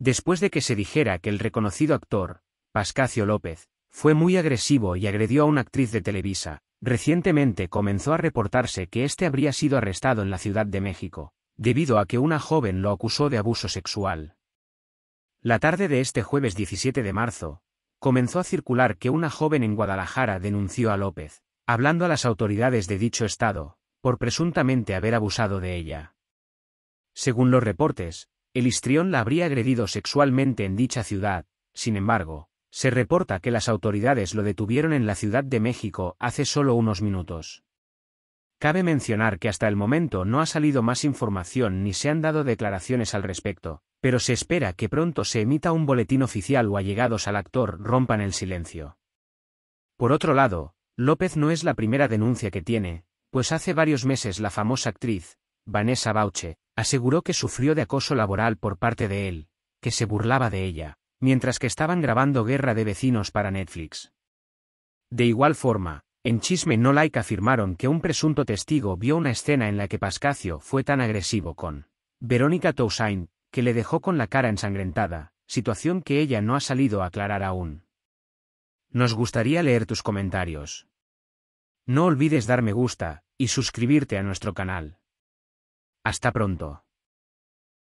Después de que se dijera que el reconocido actor, Pascacio López, fue muy agresivo y agredió a una actriz de Televisa, recientemente comenzó a reportarse que este habría sido arrestado en la Ciudad de México, debido a que una joven lo acusó de abuso sexual. La tarde de este jueves 17 de marzo, comenzó a circular que una joven en Guadalajara denunció a López, hablando a las autoridades de dicho estado, por presuntamente haber abusado de ella. Según los reportes, el la habría agredido sexualmente en dicha ciudad, sin embargo, se reporta que las autoridades lo detuvieron en la Ciudad de México hace solo unos minutos. Cabe mencionar que hasta el momento no ha salido más información ni se han dado declaraciones al respecto, pero se espera que pronto se emita un boletín oficial o allegados al actor rompan el silencio. Por otro lado, López no es la primera denuncia que tiene, pues hace varios meses la famosa actriz, Vanessa Bauche, aseguró que sufrió de acoso laboral por parte de él, que se burlaba de ella, mientras que estaban grabando Guerra de Vecinos para Netflix. De igual forma, en Chisme No Like afirmaron que un presunto testigo vio una escena en la que Pascacio fue tan agresivo con Verónica Toussaint, que le dejó con la cara ensangrentada, situación que ella no ha salido a aclarar aún. Nos gustaría leer tus comentarios. No olvides dar me gusta y suscribirte a nuestro canal. Hasta pronto.